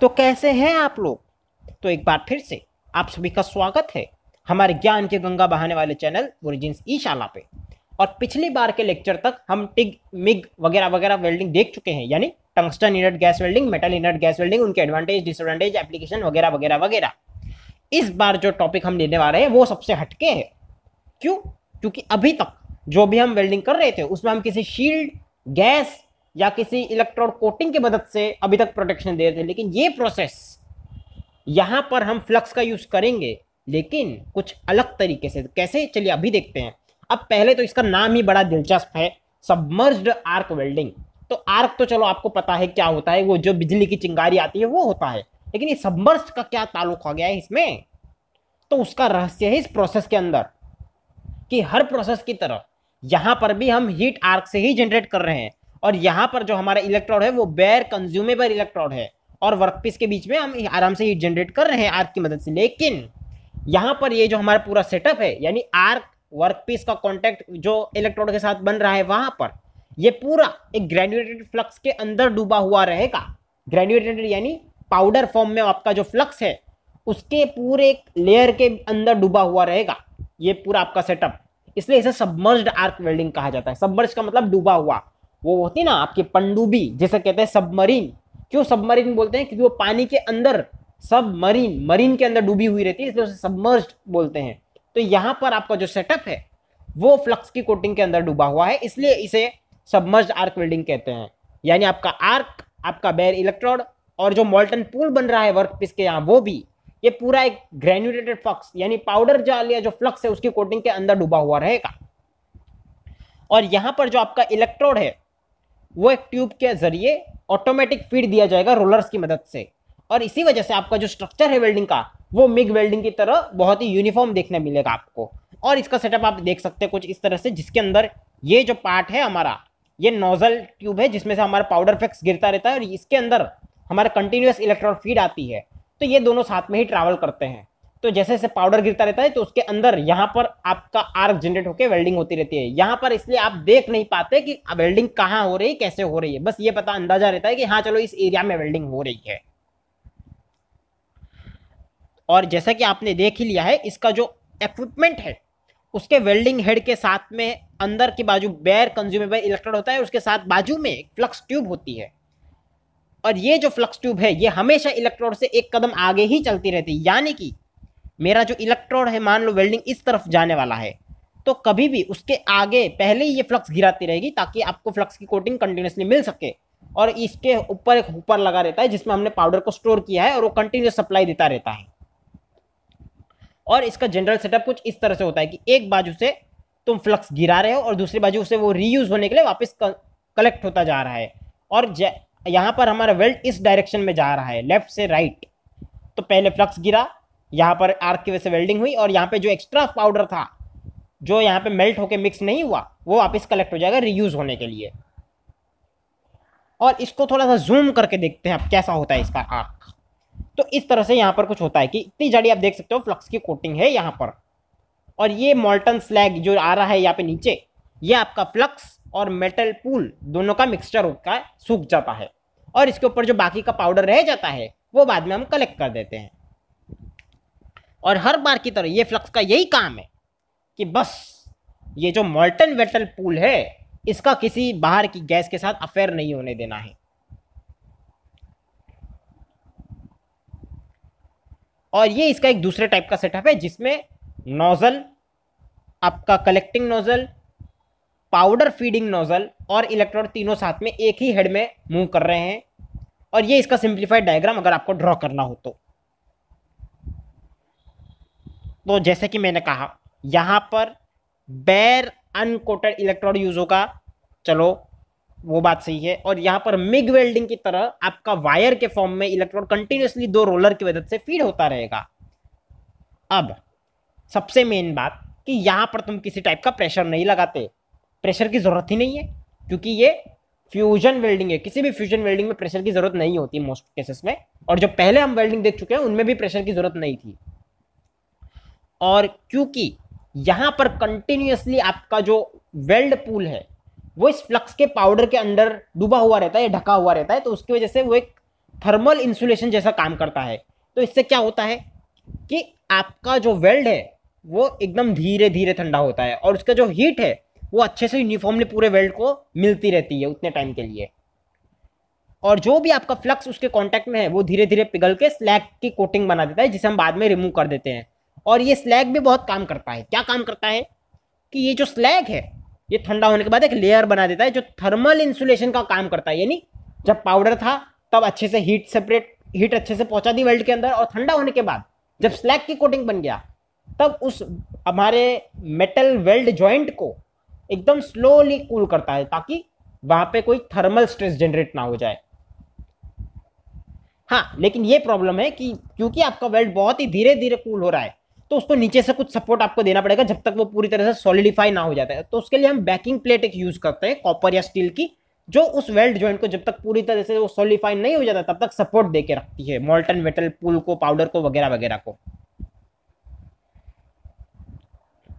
तो कैसे हैं आप लोग तो एक बार फिर से आप सभी का स्वागत है हमारे ज्ञान के गंगा बहाने वाले चैनल ओरिजिन ई शाला पे और पिछली बार के लेक्चर तक हम टिग मिग वगैरह वगैरह वेल्डिंग देख चुके हैं यानी tungsten inert gas welding metal inert gas welding उनके एडवांटेज डिसएडवांटेज एप्लीकेशन वगैरह वगैरह वगैरह इस बार जो टॉपिक हम लेने वाले हैं वो सबसे हटके है क्यों क्योंकि अभी तक जो भी हम वेल्डिंग कर रहे थे उसमें हम किसी शील्ड गैस या किसी इलेक्ट्रोड कोटिंग की मदद से अभी तक प्रोटेक्शन दे रहे थे लेकिन ये प्रोसेस यहां पर हम फ्लक्स का यूज करेंगे लेकिन कुछ अलग तरीके से कैसे चलिए अभी देखते हैं अब पहले तो इसका नाम ही बड़ा दिलचस्प है सबमर्ज्ड आर्क वेल्डिंग तो आर्क तो चलो आपको पता है क्या होता है वो जो बिजली की चिंगारी आती है वो होता है लेकिन ये सबमर्ज का क्या ताल्लुक आ गया है इसमें तो उसका रहस्य है इस प्रोसेस के अंदर कि हर प्रोसेस की तरह यहां पर भी हम हीट आर्क से ही जनरेट कर रहे हैं और यहाँ पर जो हमारा इलेक्ट्रॉड है वो बैर कंज्यूमेबल इलेक्ट्रॉड है और वर्कपीस के बीच में हम आराम से हीट जनरेट कर रहे हैं आर्क की मदद से लेकिन यहाँ पर ये जो हमारा पूरा सेटअप है यानी आर्क वर्कपीस का कॉन्टैक्ट जो इलेक्ट्रॉड के साथ बन रहा है वहाँ पर ये पूरा एक ग्रेजुएटेड फ्लक्स के अंदर डूबा हुआ रहेगा ग्रेजुएटेड यानी पाउडर फॉर्म में आपका जो फ्लक्स है उसके पूरे एक लेयर के अंदर डूबा हुआ रहेगा ये पूरा आपका सेटअप इसलिए इसे सबमर्ज आर्क वेल्डिंग कहा जाता है सबमर्ज का मतलब डूबा हुआ वो होती है ना आपकी पंडुबी जिसे कहते हैं सबमरीन क्यों सबमरीन बोलते हैं क्योंकि वो पानी के अंदर सब मरीन मरीन के अंदर डूबी हुई रहती है इसलिए उसे सबमर्ज बोलते हैं तो यहाँ पर आपका जो सेटअप है वो फ्लक्स की कोटिंग के अंदर डूबा हुआ है इसलिए इसे सबमर्ज आर्क वेल्डिंग कहते हैं यानी आपका आर्क आपका बैर इलेक्ट्रोड और जो मोल्टन पूल बन रहा है वर्क पीस के यहाँ वो भी ये पूरा एक ग्रेन्यूलेटेड फ्लक्स यानी पाउडर जाल या जो फ्लक्स है उसकी कोटिंग के अंदर डूबा हुआ रहेगा और यहाँ पर जो आपका इलेक्ट्रोड है वो एक ट्यूब के जरिए ऑटोमेटिक फीड दिया जाएगा रोलर्स की मदद से और इसी वजह से आपका जो स्ट्रक्चर है वेल्डिंग का वो मिग वेल्डिंग की तरह बहुत ही यूनिफॉर्म देखने मिलेगा आपको और इसका सेटअप आप देख सकते हैं कुछ इस तरह से जिसके अंदर ये जो पार्ट है हमारा ये नोजल ट्यूब है जिसमें से हमारा पाउडर फ्लेक्स गिरता रहता है और इसके अंदर हमारा कंटिन्यूस इलेक्ट्रॉन फीड आती है तो ये दोनों साथ में ही ट्रैवल करते हैं तो जैसे जैसे पाउडर गिरता रहता है तो उसके अंदर यहाँ पर आपका आर्क जनरेट होकर वेल्डिंग होती रहती है यहाँ पर इसलिए आप देख नहीं पाते कि वेल्डिंग कहाँ हो रही है कैसे हो रही है बस ये पता अंदाजा रहता है कि हाँ चलो इस एरिया में वेल्डिंग हो रही है और जैसा कि आपने देख ही लिया है इसका जो इक्विपमेंट है उसके वेल्डिंग हेड के साथ में अंदर की बाजू बेयर कंज्यूमेबल इलेक्ट्रोड होता है उसके साथ बाजू में फ्लक्स ट्यूब होती है और ये जो फ्लक्स ट्यूब है ये हमेशा इलेक्ट्रोड से एक कदम आगे ही चलती रहती है यानी कि मेरा जो इलेक्ट्रोड है मान लो वेल्डिंग इस तरफ जाने वाला है तो कभी भी उसके आगे पहले ही ये फ्लक्स गिराती रहेगी ताकि आपको फ्लक्स की कोटिंग कंटिन्यूसली मिल सके और इसके ऊपर एक हुपर लगा रहता है जिसमें हमने पाउडर को स्टोर किया है और वो कंटिन्यूस सप्लाई देता रहता है और इसका जनरल सेटअप कुछ इस तरह से होता है कि एक बाजू से तुम फ्लक्स गिरा रहे हो और दूसरी बाजू से वो रीयूज होने के लिए वापस कलेक्ट होता जा रहा है और यहाँ पर हमारा वेल्ट इस डायरेक्शन में जा रहा है लेफ्ट से राइट तो पहले फ्लक्स गिरा यहाँ पर आर्क की वजह से वेल्डिंग हुई और यहाँ पे जो एक्स्ट्रा पाउडर था जो यहाँ पे मेल्ट होके मिक्स नहीं हुआ वो वापस कलेक्ट हो जाएगा रीयूज होने के लिए और इसको थोड़ा सा जूम करके देखते हैं अब कैसा होता है इसका आर्क तो इस तरह से यहाँ पर कुछ होता है कि इतनी जड़ी आप देख सकते हो फ्लक्स की कोटिंग है यहाँ पर और ये मोल्टन स्लैग जो आ रहा है यहाँ पे नीचे ये आपका फ्लक्स और मेटल पूल दोनों का मिक्सचर होता है सूख जाता है और इसके ऊपर जो बाकी का पाउडर रह जाता है वो बाद में हम कलेक्ट कर देते हैं और हर बार की तरह ये फ्लक्स का यही काम है कि बस ये जो मॉल्टन वेटल पूल है इसका किसी बाहर की गैस के साथ अफेयर नहीं होने देना है और ये इसका एक दूसरे टाइप का सेटअप है जिसमें नोज़ल आपका collecting nozzle powder feeding nozzle और इलेक्ट्रोड तीनों साथ में एक ही हेड में मूव कर रहे हैं और ये इसका सिंप्लीफाइड डायग्राम अगर आपको ड्रॉ करना हो तो तो जैसे कि मैंने कहा यहाँ पर बैर अनकोटेड इलेक्ट्रोड यूज होगा चलो वो बात सही है और यहाँ पर मिग वेल्डिंग की तरह आपका वायर के फॉर्म में इलेक्ट्रोड कंटिन्यूसली दो रोलर की मदद से फीड होता रहेगा अब सबसे मेन बात कि यहाँ पर तुम किसी टाइप का प्रेशर नहीं लगाते प्रेशर की ज़रूरत ही नहीं है क्योंकि ये फ्यूजन वेल्डिंग है किसी भी फ्यूजन वेल्डिंग में प्रेशर की ज़रूरत नहीं होती मोस्ट केसेस में और जो पहले हम वेल्डिंग देख चुके हैं उनमें भी प्रेशर की ज़रूरत नहीं थी और क्योंकि यहाँ पर कंटिन्यूसली आपका जो वेल्ड पूल है वो इस फ्लक्स के पाउडर के अंदर डूबा हुआ रहता है ढका हुआ रहता है तो उसकी वजह से वो एक थर्मल इंसुलेशन जैसा काम करता है तो इससे क्या होता है कि आपका जो वेल्ड है वो एकदम धीरे धीरे ठंडा होता है और उसका जो हीट है वो अच्छे से यूनिफॉर्मली पूरे वेल्ड को मिलती रहती है उतने टाइम के लिए और जो भी आपका फ्लक्स उसके कॉन्टैक्ट में है वो धीरे धीरे पिघल के स्लैग की कोटिंग बना देता है जिसे हम बाद में रिमूव कर देते हैं और ये स्लैग भी बहुत काम करता है क्या काम करता है कि ये जो स्लैग है ये ठंडा होने के बाद एक लेयर बना देता है जो थर्मल इंसुलेशन का काम करता है यानी जब पाउडर था तब अच्छे से हीट सेपरेट हीट अच्छे से पहुंचा दी वेल्ड के अंदर और ठंडा होने के बाद जब स्लैग की कोटिंग बन गया तब उस हमारे मेटल वेल्ड ज्वाइंट को एकदम स्लोली कूल करता है ताकि वहां पे कोई थर्मल स्ट्रेस जनरेट ना हो जाए हाँ लेकिन ये प्रॉब्लम है कि क्योंकि आपका वेल्ड बहुत ही धीरे धीरे कूल हो रहा है तो उसको नीचे से कुछ सपोर्ट आपको देना पड़ेगा जब तक वो पूरी तरह से सॉलिडिफाई ना हो जाता है तो उसके लिए हम बैकिंग प्लेट एक यूज़ करते हैं कॉपर या स्टील की जो उस वेल्ड जॉइंट को जब तक पूरी तरह से वो सॉलिडिफाई नहीं हो जाता तब तक सपोर्ट देके रखती है मोल्टन मेटल पुल को पाउडर को वगैरह वगैरह को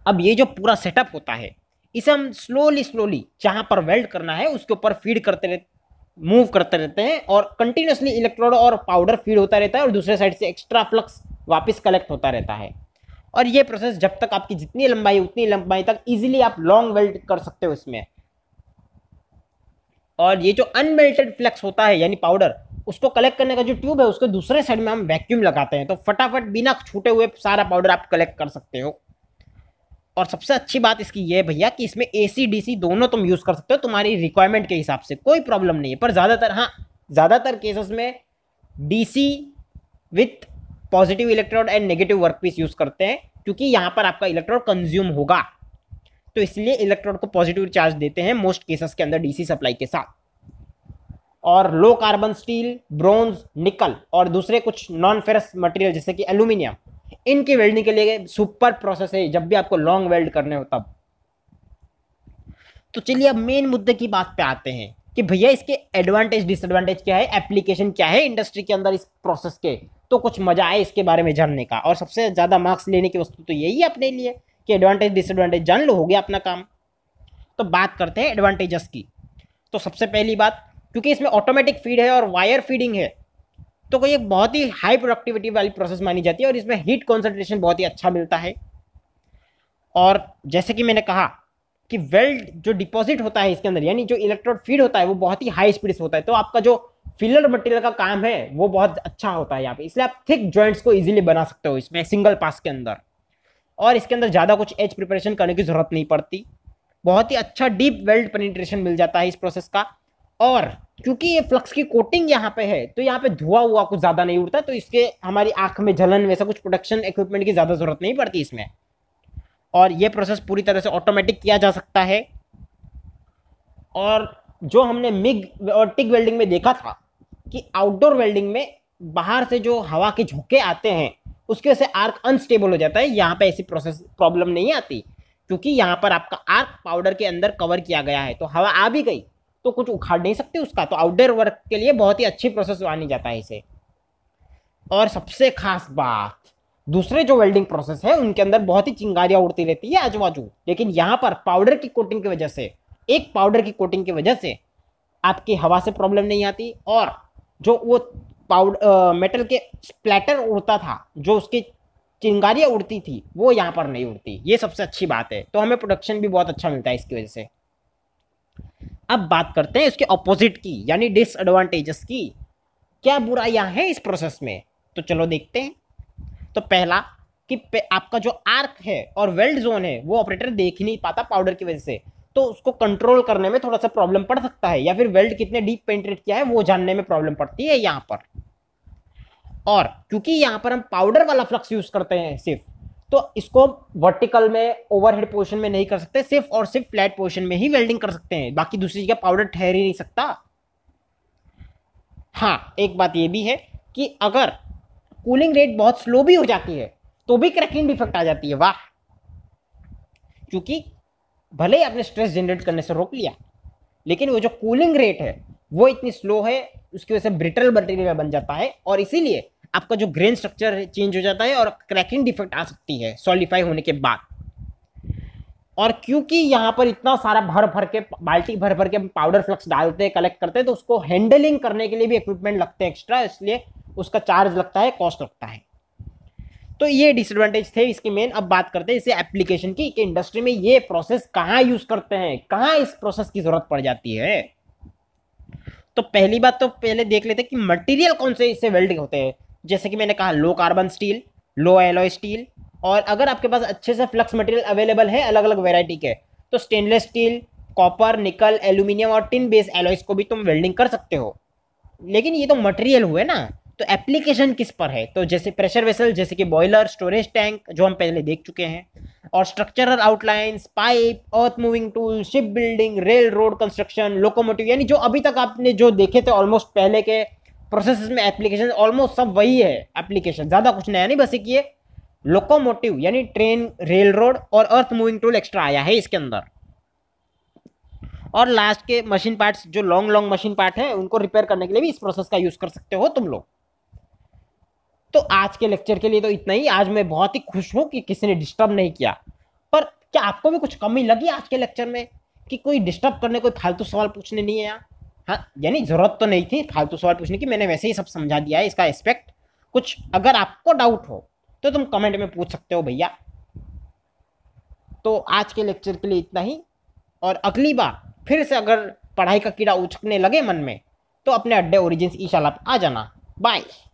अब ये जो पूरा सेटअप होता है इसे हम स्लोली स्लोली जहां पर वेल्ड करना है उसके ऊपर फीड करते रहते मूव करते रहते हैं और कंटिन्यूसली इलेक्ट्रोड और पाउडर फीड होता रहता है और दूसरे साइड से एक्स्ट्रा फ्लक्स वापस कलेक्ट होता रहता है और ये प्रोसेस जब तक आपकी जितनी लंबाई उतनी लंबाई तक इजीली आप लॉन्ग वेल्ड कर सकते हो इसमें और ये जो अनमेल्टेड फ्लेक्स होता है यानी पाउडर उसको कलेक्ट करने का जो ट्यूब है उसके दूसरे साइड में हम वैक्यूम लगाते हैं तो फटाफट बिना छूटे हुए सारा पाउडर आप कलेक्ट कर सकते हो और सबसे अच्छी बात इसकी ये है भैया कि इसमें ए सी डी सी दोनों तुम यूज़ कर सकते हो तुम्हारी रिक्वायरमेंट के हिसाब से कोई प्रॉब्लम नहीं है पर ज़्यादातर हाँ ज़्यादातर केसेस में D C with positive electrode and negative workpiece use करते हैं क्योंकि यहाँ पर आपका इलेक्ट्रोड कंज्यूम होगा तो इसलिए इलेक्ट्रोड को पॉजिटिव चार्ज देते हैं मोस्ट केसेस के अंदर डीसी सप्लाई के साथ और लो कार्बन स्टील ब्रोंज निकल और दूसरे कुछ नॉन फेरस मटेरियल जैसे कि एल्यूमिनियम इनकी वेल्डिंग के लिए सुपर प्रोसेस है जब भी आपको लॉन्ग वेल्ड करने हो तब तो चलिए अब मेन मुद्दे की बात पे आते हैं कि भैया इसके एडवांटेज डिसएडवांटेज क्या है एप्लीकेशन क्या है इंडस्ट्री के अंदर इस प्रोसेस के तो कुछ मजा आए इसके बारे में जानने का और सबसे ज़्यादा मार्क्स लेने की वस्तु तो यही है अपने लिए कि एडवांटेज डिसएडवांटेज जान लो हो गया अपना काम तो बात करते हैं एडवांटेजेस की तो सबसे पहली बात क्योंकि इसमें ऑटोमेटिक फीड है और वायर फीडिंग है तो कोई एक बहुत ही हाई प्रोडक्टिविटी वाली प्रोसेस मानी जाती है और इसमें हीट कॉन्सेंट्रेशन बहुत ही अच्छा मिलता है और जैसे कि मैंने कहा कि वेल्ड जो डिपॉजिट होता है इसके अंदर यानी जो इलेक्ट्रोड फीड होता है वो बहुत ही हाई स्पीड से होता है तो आपका जो फिलर मटेरियल का काम है वो बहुत अच्छा होता है यहाँ पे इसलिए आप थिक ज्वाइंट्स को इजीली बना सकते हो इसमें सिंगल पास के अंदर और इसके अंदर ज़्यादा कुछ एज प्रिपरेशन करने की ज़रूरत नहीं पड़ती बहुत ही अच्छा डीप वेल्ड पेनिट्रेशन मिल जाता है इस प्रोसेस का और क्योंकि ये फ्लक्स की कोटिंग यहाँ पे है तो यहाँ पे धुआं हुआ कुछ ज़्यादा नहीं उड़ता तो इसके हमारी आंख में जलन वैसा कुछ प्रोडक्शन इक्विपमेंट की ज़्यादा ज़रूरत नहीं पड़ती इसमें और ये प्रोसेस पूरी तरह से ऑटोमेटिक किया जा सकता है और जो हमने मिग और टिक वेल्डिंग में देखा था कि आउटडोर वेल्डिंग में बाहर से जो हवा के झोंके आते हैं उसके वजह से आर्क अनस्टेबल हो जाता है यहाँ पर ऐसी प्रोसेस प्रॉब्लम नहीं आती क्योंकि यहाँ पर आपका आर्क पाउडर के अंदर कवर किया गया है तो हवा आ भी गई तो कुछ उखाड़ नहीं सकते उसका तो आउटडोर वर्क के लिए बहुत ही अच्छी प्रोसेस मानी जाता है इसे और सबसे खास बात दूसरे जो वेल्डिंग प्रोसेस है उनके अंदर बहुत ही चिंगारियां उड़ती रहती है आजू बाजू लेकिन यहाँ पर पाउडर की कोटिंग की वजह से एक पाउडर की कोटिंग की वजह से आपकी हवा से प्रॉब्लम नहीं आती और जो वो पाउडर मेटल के स्प्लैटर उड़ता था जो उसकी चिंगारियाँ उड़ती थी वो यहाँ पर नहीं उड़ती ये सबसे अच्छी बात है तो हमें प्रोडक्शन भी बहुत अच्छा मिलता है इसकी वजह से अब बात करते हैं इसके ऑपोजिट की यानी डिसएडवांटेजेस की क्या बुराइयां हैं इस प्रोसेस में तो चलो देखते हैं तो पहला कि आपका जो आर्क है और वेल्ड जोन है वो ऑपरेटर देख ही नहीं पाता पाउडर की वजह से तो उसको कंट्रोल करने में थोड़ा सा प्रॉब्लम पड़ सकता है या फिर वेल्ड कितने डीप पेंट्रेट किया है वो जानने में प्रॉब्लम पड़ती है यहाँ पर और क्योंकि यहाँ पर हम पाउडर वाला फ्लक्स यूज करते हैं सिर्फ तो इसको वर्टिकल में ओवरहेड पोर्शन में नहीं कर सकते सिर्फ और सिर्फ फ्लैट पोर्शन में ही वेल्डिंग कर सकते हैं बाकी दूसरी जगह पाउडर ठहर ही नहीं सकता हाँ एक बात ये भी है कि अगर कूलिंग रेट बहुत स्लो भी हो जाती है तो भी क्रैकिंग डिफेक्ट आ जाती है वाह क्योंकि भले ही आपने स्ट्रेस जनरेट करने से रोक लिया लेकिन वो जो कूलिंग रेट है वो इतनी स्लो है उसकी वजह से ब्रिटल मटेरियल बन जाता है और इसीलिए आपका जो ग्रेन स्ट्रक्चर है चेंज हो जाता है और क्रैकिंग डिफेक्ट आ सकती है सॉलिफाई होने के बाद और क्योंकि यहाँ पर इतना सारा भर भर के बाल्टी भर भर के पाउडर फ्लक्स डालते हैं कलेक्ट करते हैं तो उसको हैंडलिंग करने के लिए भी इक्विपमेंट लगते हैं एक्स्ट्रा इसलिए उसका चार्ज लगता है कॉस्ट लगता है तो ये डिसएडवांटेज थे इसके मेन अब बात करते हैं इसे एप्लीकेशन की कि इंडस्ट्री में ये प्रोसेस कहाँ यूज करते हैं कहाँ इस प्रोसेस की जरूरत पड़ जाती है तो पहली बात तो पहले देख लेते हैं कि मटेरियल कौन से इससे वेल्डिंग होते हैं जैसे कि मैंने कहा low carbon steel low alloy steel और अगर आपके पास अच्छे से फ्लक्स मटेरियल अवेलेबल है अलग अलग वेराइटी के तो stainless steel copper nickel aluminium और टिन बेस एलॉयस को भी तुम वेल्डिंग कर सकते हो लेकिन ये तो मटेरियल हुए ना तो एप्लीकेशन किस पर है तो जैसे प्रेशर वेसल जैसे कि बॉयलर स्टोरेज टैंक जो हम पहले देख चुके हैं और structural outlines pipe earth moving tool ship building rail road construction locomotive यानी जो अभी तक आपने जो देखे थे ऑलमोस्ट पहले के प्रोसेस में एप्लीकेशन ऑलमोस्ट सब वही है एप्लीकेशन ज़्यादा कुछ नया नहीं बस एक ये लोकोमोटिव यानी ट्रेन रेल रोड और अर्थ मूविंग टूल एक्स्ट्रा आया है इसके अंदर और लास्ट के मशीन पार्ट्स जो लॉन्ग लॉन्ग मशीन पार्ट है उनको रिपेयर करने के लिए भी इस प्रोसेस का यूज़ कर सकते हो तुम लोग तो आज के लेक्चर के लिए तो इतना ही आज मैं बहुत ही खुश हूँ कि किसी ने डिस्टर्ब नहीं किया पर क्या आपको भी कुछ कमी लगी आज के लेक्चर में कि कोई डिस्टर्ब करने कोई फालतू सवाल पूछने नहीं है यहाँ हाँ यानी ज़रूरत तो नहीं थी फालतू सवाल पूछने की मैंने वैसे ही सब समझा दिया है इसका एस्पेक्ट कुछ अगर आपको डाउट हो तो तुम कमेंट में पूछ सकते हो भैया तो आज के लेक्चर के लिए इतना ही और अगली बार फिर से अगर पढ़ाई का कीड़ा उछकने लगे मन में तो अपने अड्डे ओरिजिन ईशाला आ जाना बाय